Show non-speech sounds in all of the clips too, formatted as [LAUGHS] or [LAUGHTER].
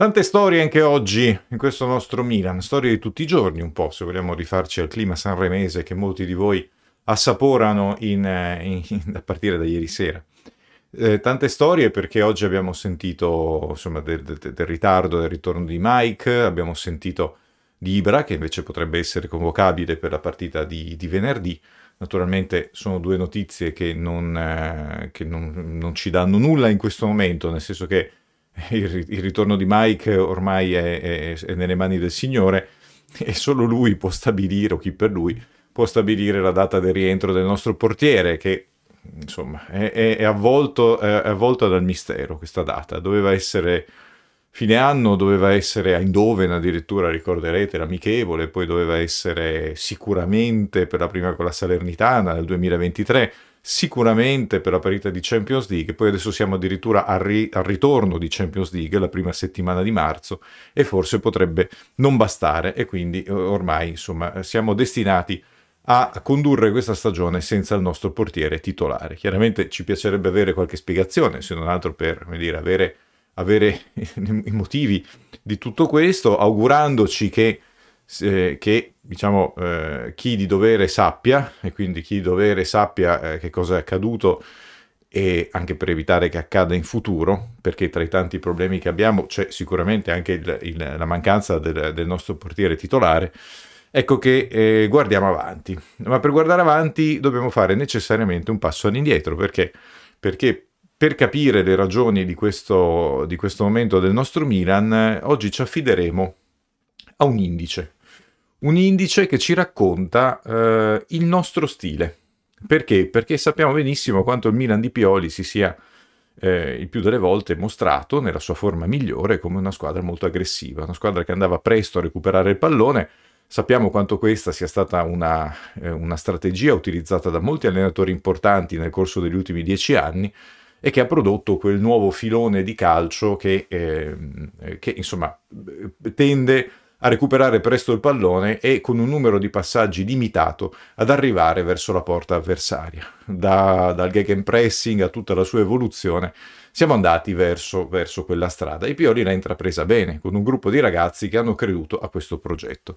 Tante storie anche oggi in questo nostro Milan, storie di tutti i giorni un po', se vogliamo rifarci al clima sanremese che molti di voi assaporano in, eh, in, in, a partire da ieri sera. Eh, tante storie perché oggi abbiamo sentito insomma, del, del, del, ritardo del ritorno di Mike, abbiamo sentito di Ibra che invece potrebbe essere convocabile per la partita di, di venerdì. Naturalmente sono due notizie che, non, eh, che non, non ci danno nulla in questo momento, nel senso che il, il ritorno di Mike ormai è, è, è nelle mani del Signore e solo lui può stabilire, o chi per lui, può stabilire la data del rientro del nostro portiere, che insomma è, è avvolto, è avvolta dal mistero questa data. Doveva essere fine anno, doveva essere a Indoven addirittura, ricorderete, l'amichevole, poi doveva essere sicuramente per la prima con la Salernitana nel 2023, sicuramente per la parità di Champions League, poi adesso siamo addirittura al, ri- al, ritorno di Champions League, la prima settimana di marzo, e forse potrebbe non bastare e quindi eh, ormai insomma siamo destinati a condurre questa stagione senza il nostro portiere titolare. Chiaramente ci piacerebbe avere qualche spiegazione, se non altro per dire, avere, avere [LAUGHS] i motivi di tutto questo, augurandoci che eh, che diciamo, eh, chi di dovere sappia, e quindi chi di dovere sappia eh, che cosa è accaduto e anche per evitare che accada in futuro, perché tra i tanti problemi che abbiamo c'è sicuramente anche il, il, la mancanza del, del, nostro portiere titolare, ecco che eh, guardiamo avanti. Ma per guardare avanti dobbiamo fare necessariamente un passo all'indietro, perché? perché? per capire le ragioni di questo, di questo momento del nostro Milan, eh, oggi ci affideremo a un indice, un indice che ci racconta eh, il nostro stile. Perché? Perché sappiamo benissimo quanto il Milan di Pioli si sia eh, il più delle volte mostrato nella sua forma migliore come una squadra molto aggressiva, una squadra che andava presto a recuperare il pallone. Sappiamo quanto questa sia stata una, eh, una strategia utilizzata da molti allenatori importanti nel corso degli ultimi dieci anni e che ha prodotto quel nuovo filone di calcio che, ehm, eh, che insomma eh, tende a a recuperare presto il pallone e con un numero di passaggi limitato ad arrivare verso la porta avversaria. Da, dal gegenpressing a tutta la sua evoluzione siamo andati verso, verso quella strada e Pioli l'ha intrapresa bene con un gruppo di ragazzi che hanno creduto a questo progetto.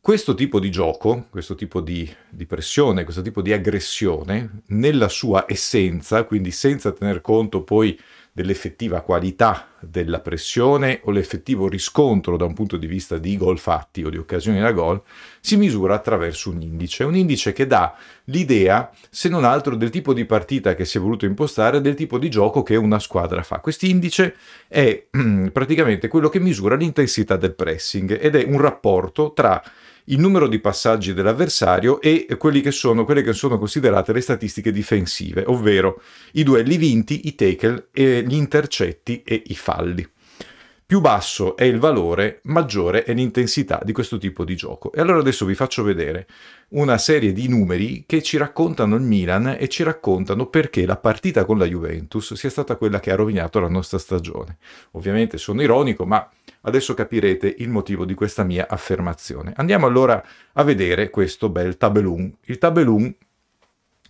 Questo tipo di gioco, questo tipo di, di, pressione, questo tipo di aggressione, nella sua essenza, quindi senza tener conto poi dell'effettiva qualità della pressione o l'effettivo riscontro da un punto di vista di gol fatti o di occasioni da gol si misura attraverso un indice, un indice che dà l'idea, se non altro, del tipo di partita che si è voluto impostare, del tipo di gioco che una squadra fa. Quest'indice è [CLEARS THROAT] praticamente quello che misura l'intensità del pressing ed è un rapporto tra il numero di passaggi dell'avversario e che sono, quelle che sono considerate le statistiche difensive, ovvero i duelli vinti, i tackle, gli intercetti e i falli. Più basso è il valore, maggiore è l'intensità di questo tipo di gioco. E allora adesso vi faccio vedere una serie di numeri che ci raccontano il Milan e ci raccontano perché la partita con la Juventus sia stata quella che ha rovinato la nostra stagione. Ovviamente sono ironico, ma Adesso capirete il motivo di questa mia affermazione. Andiamo allora a vedere questo bel tabellum. Il tabellum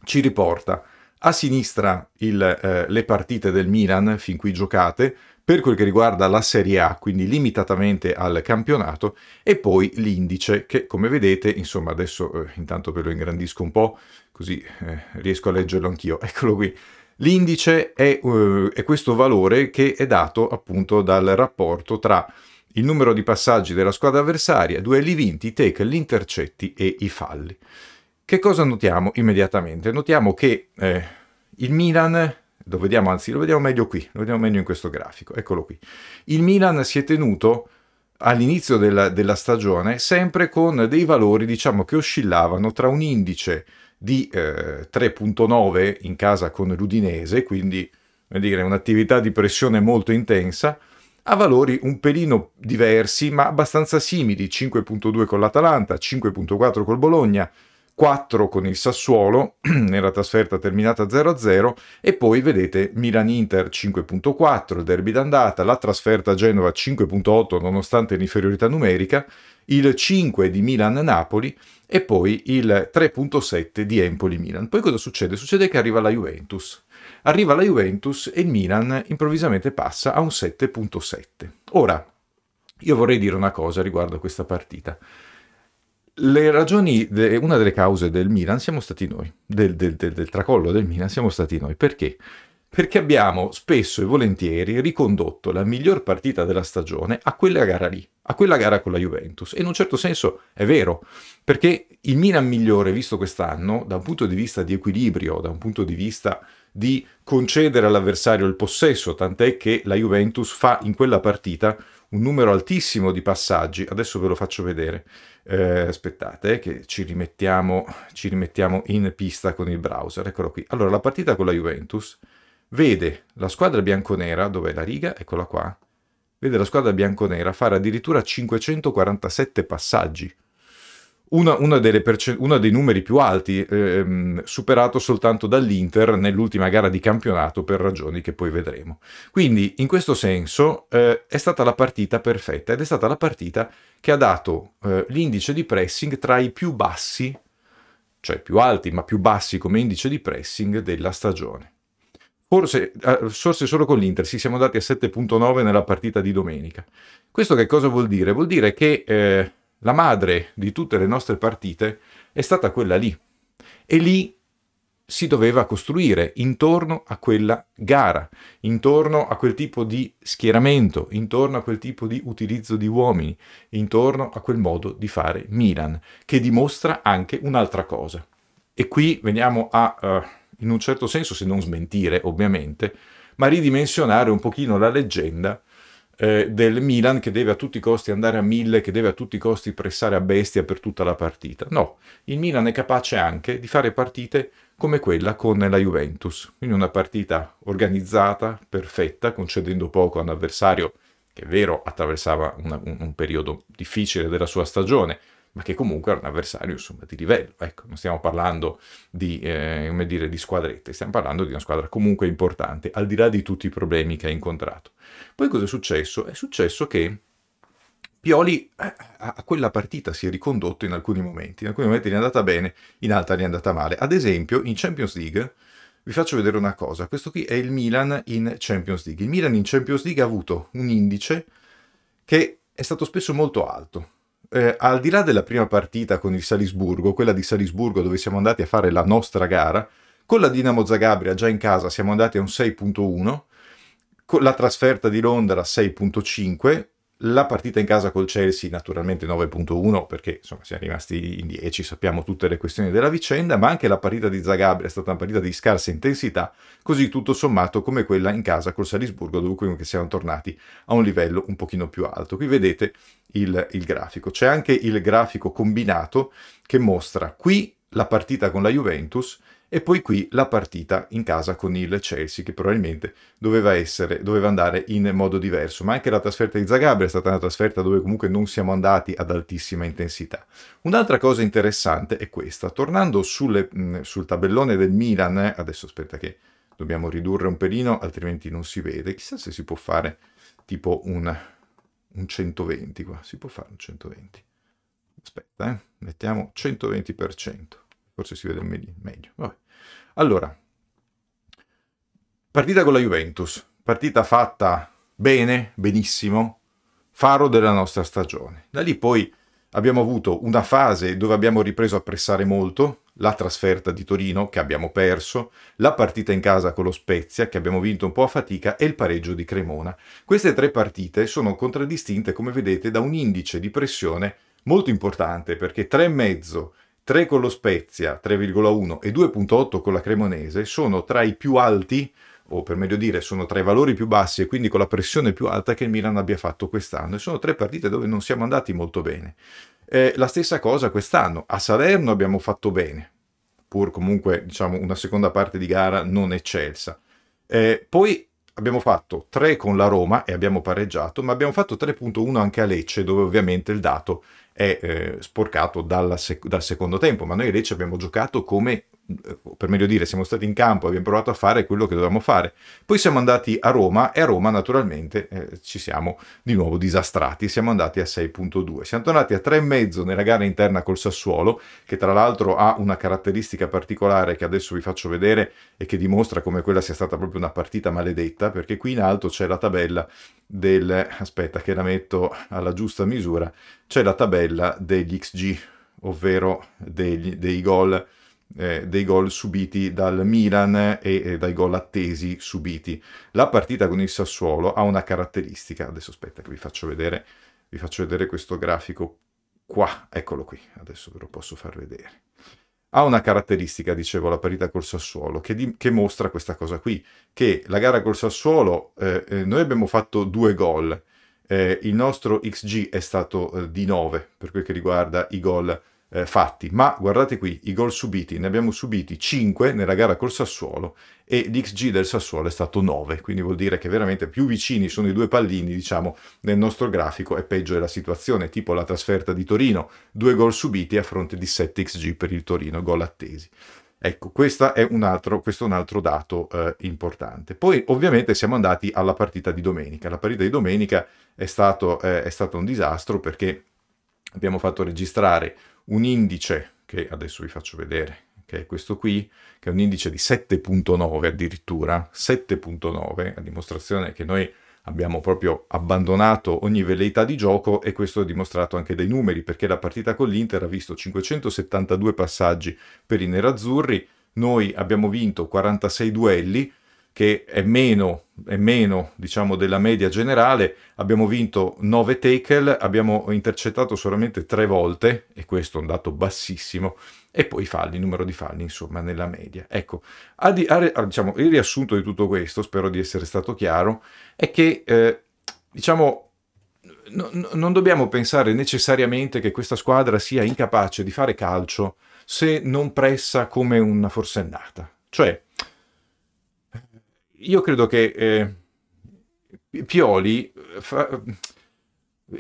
ci riporta a sinistra il, eh, le partite del Milan fin qui giocate, per quel che riguarda la Serie A, quindi limitatamente al campionato, e poi l'indice che, come vedete, insomma adesso eh, intanto ve lo ingrandisco un po', così eh, riesco a leggerlo anch'io, [LAUGHS] eccolo qui, L'indice è, uh, è questo valore che è dato appunto dal rapporto tra il numero di passaggi della squadra avversaria, duelli vinti, take, gli intercetti e i falli. Che cosa notiamo immediatamente? Notiamo che eh, il Milan, lo vediamo anzi, lo vediamo meglio qui, lo vediamo meglio in questo grafico, eccolo qui. Il Milan si è tenuto all'inizio della, della stagione sempre con dei valori diciamo che oscillavano tra un indice di eh, 3.9 in casa con l'Udinese, quindi dire, un'attività di pressione molto intensa, a valori un pelino diversi ma abbastanza simili, 5.2 con l'Atalanta, 5.4 col Bologna, 4 con il Sassuolo [CLEARS THROAT] nella trasferta terminata 0-0 e poi vedete Milan-Inter 5.4, il derby d'andata, la trasferta a Genova 5.8 nonostante l'inferiorità numerica, il 5 di Milan-Napoli e poi il 3.7 di Empoli-Milan. Poi cosa succede? Succede che arriva la Juventus. Arriva la Juventus e il Milan improvvisamente passa a un 7.7. Ora, io vorrei dire una cosa riguardo a questa partita le ragioni, de, una delle cause del Milan siamo stati noi, del, del, del, del, tracollo del Milan siamo stati noi. Perché? Perché abbiamo spesso e volentieri ricondotto la miglior partita della stagione a quella gara lì, a quella gara con la Juventus. E in un certo senso è vero, perché il Milan migliore visto quest'anno, da un punto di vista di equilibrio, da un punto di vista di concedere all'avversario il possesso, tant'è che la Juventus fa in quella partita un numero altissimo di passaggi. Adesso ve lo faccio vedere. Eh, aspettate eh, che ci rimettiamo, ci rimettiamo in pista con il browser. Eccolo qui. Allora, la partita con la Juventus vede la squadra bianconera, dove è la riga? Eccola qua. Vede la squadra bianconera fare addirittura 547 passaggi una, una, perce- una, dei numeri più alti, ehm, superato soltanto dall'Inter nell'ultima gara di campionato per ragioni che poi vedremo. Quindi in questo senso eh, è stata la partita perfetta ed è stata la partita che ha dato eh, l'indice di pressing tra i più bassi, cioè più alti ma più bassi come indice di pressing della stagione. Forse, eh, forse, solo con l'Inter, sì, siamo dati a 7.9 nella partita di domenica. Questo che cosa vuol dire? Vuol dire che eh, la madre di tutte le nostre partite è stata quella lì. E lì si doveva costruire intorno a quella gara, intorno a quel tipo di schieramento, intorno a quel tipo di utilizzo di uomini, intorno a quel modo di fare Milan, che dimostra anche un'altra cosa. E qui veniamo a, uh, in un certo senso, se non smentire ovviamente, ma ridimensionare un pochino la leggenda eh, del Milan che deve a tutti i costi andare a mille, che deve a tutti i costi pressare a bestia per tutta la partita. No, il Milan è capace anche di fare partite come quella con la Juventus, quindi una partita organizzata, perfetta, concedendo poco a un avversario che è vero attraversava una, un, un periodo difficile della sua stagione, ma che comunque era un avversario insomma, di livello. Ecco, non stiamo parlando di, eh, dire, di squadrette, stiamo parlando di una squadra comunque importante, al di là di tutti i problemi che ha incontrato. Poi cosa è successo? È successo che Pioli eh, a quella partita si è ricondotto in alcuni momenti, in alcuni momenti gli è andata bene, in altri gli è andata male. Ad esempio, in Champions League, vi faccio vedere una cosa, questo qui è il Milan in Champions League. Il Milan in Champions League ha avuto un indice che è stato spesso molto alto, eh, al di là della prima partita con il Salisburgo, quella di Salisburgo dove siamo andati a fare la nostra gara, con la Dinamo Zagabria già in casa siamo andati a un 6.1, con la trasferta di Londra 6.5, la partita in casa col Chelsea, naturalmente 9.1, perché insomma siamo rimasti in 10, sappiamo tutte le questioni della vicenda, ma anche la partita di Zagabria è stata una partita di scarsa intensità, così tutto sommato come quella in casa col Salisburgo, dove comunque siamo tornati a un livello un pochino più alto. Qui vedete il, il grafico. C'è anche il grafico combinato che mostra qui la partita con la Juventus e poi qui la partita in casa con il Chelsea, che probabilmente doveva, essere, doveva andare in modo diverso. Ma anche la trasferta di Zagabria è stata una trasferta dove comunque non siamo andati ad altissima intensità. Un'altra cosa interessante è questa. Tornando sulle, sul tabellone del Milan, eh, adesso aspetta che dobbiamo ridurre un pelino, altrimenti non si vede. Chissà se si può fare tipo un, un 120 qua. Si può fare un 120. Aspetta, eh. mettiamo 120% forse si vede meglio. Vabbè. Allora, partita con la Juventus, partita fatta bene, benissimo, faro della nostra stagione. Da lì poi abbiamo avuto una fase dove abbiamo ripreso a pressare molto, la trasferta di Torino che abbiamo perso, la partita in casa con lo Spezia che abbiamo vinto un po' a fatica e il pareggio di Cremona. Queste tre partite sono contraddistinte, come vedete, da un indice di pressione molto importante perché 3,5 3 con lo Spezia 3,1 e 2,8 con la Cremonese sono tra i più alti o per meglio dire sono tra i valori più bassi e quindi con la pressione più alta che il Milan abbia fatto quest'anno e sono tre partite dove non siamo andati molto bene. Eh, la stessa cosa quest'anno, a Salerno abbiamo fatto bene, pur comunque diciamo una seconda parte di gara non eccelsa. Eh, poi abbiamo fatto 3 con la Roma e abbiamo pareggiato, ma abbiamo fatto 3.1 anche a Lecce dove ovviamente il dato è eh, sporcato dal, sec- dal secondo tempo, ma noi invece abbiamo giocato come per meglio dire, siamo stati in campo, abbiamo provato a fare quello che dovevamo fare. Poi siamo andati a Roma e a Roma naturalmente eh, ci siamo di nuovo disastrati, siamo andati a 6.2. Siamo tornati a 3,5 nella gara interna col Sassuolo, che tra l'altro ha una caratteristica particolare che adesso vi faccio vedere e che dimostra come quella sia stata proprio una partita maledetta, perché qui in alto c'è la tabella del... aspetta che la metto alla giusta misura, c'è la tabella degli XG, ovvero degli, dei gol eh, dei gol subiti dal Milan e, e, dai gol attesi subiti. La partita con il Sassuolo ha una caratteristica, adesso aspetta che vi faccio vedere, vi faccio vedere questo grafico qua, eccolo qui, adesso ve lo posso far vedere. Ha una caratteristica, dicevo, la partita col Sassuolo, che, di, che mostra questa cosa qui, che la gara col Sassuolo, eh, eh noi abbiamo fatto due gol, eh, il nostro XG è stato eh, di 9 per quel che riguarda i gol eh, fatti, ma guardate qui, i gol subiti, ne abbiamo subiti 5 nella gara col Sassuolo e l'XG del Sassuolo è stato 9, quindi vuol dire che veramente più vicini sono i due pallini, diciamo, nel nostro grafico e peggio è la situazione, tipo la trasferta di Torino, due gol subiti a fronte di 7 XG per il Torino, gol attesi. Ecco, è altro, questo è un altro dato eh, importante. Poi ovviamente siamo andati alla partita di domenica. La partita di domenica è, stato, eh, è stato un disastro perché abbiamo fatto registrare un indice che adesso vi faccio vedere, che è questo qui, che è un indice di 7.9 addirittura, 7.9, a dimostrazione che noi abbiamo proprio abbandonato ogni velleità di gioco e questo è dimostrato anche dai numeri, perché la partita con l'Inter ha visto 572 passaggi per i nerazzurri, noi abbiamo vinto 46 duelli, che è meno, è meno diciamo, della media generale, abbiamo vinto 9 tackle, abbiamo intercettato solamente 3 volte, e questo è un dato bassissimo, e poi falli, numero di falli, insomma, nella media. Ecco, a di, a, diciamo, il riassunto di tutto questo, spero di essere stato chiaro, è che, eh, diciamo, no, no, non dobbiamo pensare necessariamente che questa squadra sia incapace di fare calcio se non pressa come una forsennata. Cioè, io credo che eh, Pioli eh, fa...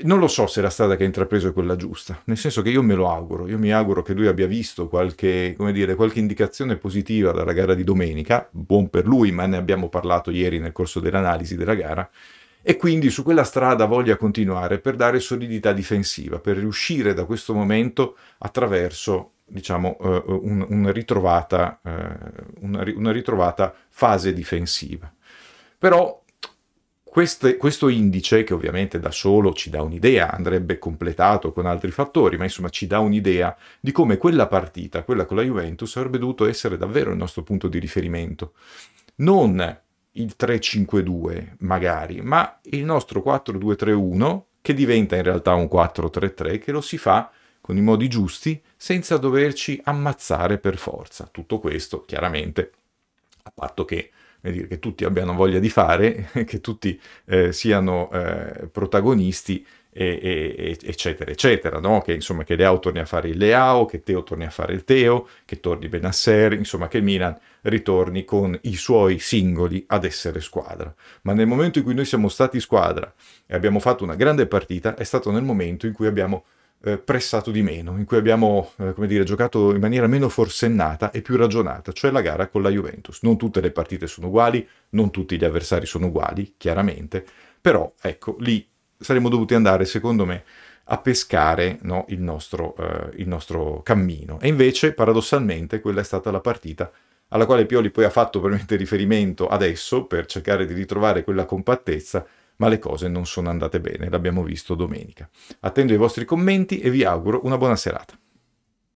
non lo so se la strada che ha intrapreso è quella giusta, nel senso che io me lo auguro, io mi auguro che lui abbia visto qualche, dire, qualche indicazione positiva dalla gara di domenica, buon per lui, ma ne abbiamo parlato ieri nel corso dell'analisi della gara, e quindi su quella strada voglia continuare per dare solidità difensiva, per riuscire da questo momento attraverso diciamo, eh, eh, un, un ritrovata, eh, una, una, ritrovata, fase difensiva. Però queste, questo indice, che ovviamente da solo ci dà un'idea, andrebbe completato con altri fattori, ma insomma ci dà un'idea di come quella partita, quella con la Juventus, avrebbe dovuto essere davvero il nostro punto di riferimento. Non il 3-5-2 magari, ma il nostro 4-2-3-1 che diventa in realtà un 4-3-3 che lo si fa con i modi giusti, senza doverci ammazzare per forza. Tutto questo, chiaramente, a patto che, dire, che tutti abbiano voglia di fare, [LAUGHS] che tutti eh, siano eh, protagonisti, e, e, eccetera, eccetera, no? che, insomma, che Leao torni a fare il Leao, che Teo torni a fare il Teo, che torni Benasser, insomma che Milan ritorni con i suoi singoli ad essere squadra. Ma nel momento in cui noi siamo stati squadra e abbiamo fatto una grande partita, è stato nel momento in cui abbiamo eh, pressato di meno, in cui abbiamo eh, come dire, giocato in maniera meno forsennata e più ragionata, cioè la gara con la Juventus. Non tutte le partite sono uguali, non tutti gli avversari sono uguali, chiaramente, però ecco, lì saremmo dovuti andare, secondo me, a pescare no, il, nostro, eh, il, nostro, cammino. E invece, paradossalmente, quella è stata la partita alla quale Pioli poi ha fatto veramente riferimento adesso per cercare di ritrovare quella compattezza ma le cose non sono andate bene, l'abbiamo visto domenica. Attendo i vostri commenti e vi auguro una buona serata.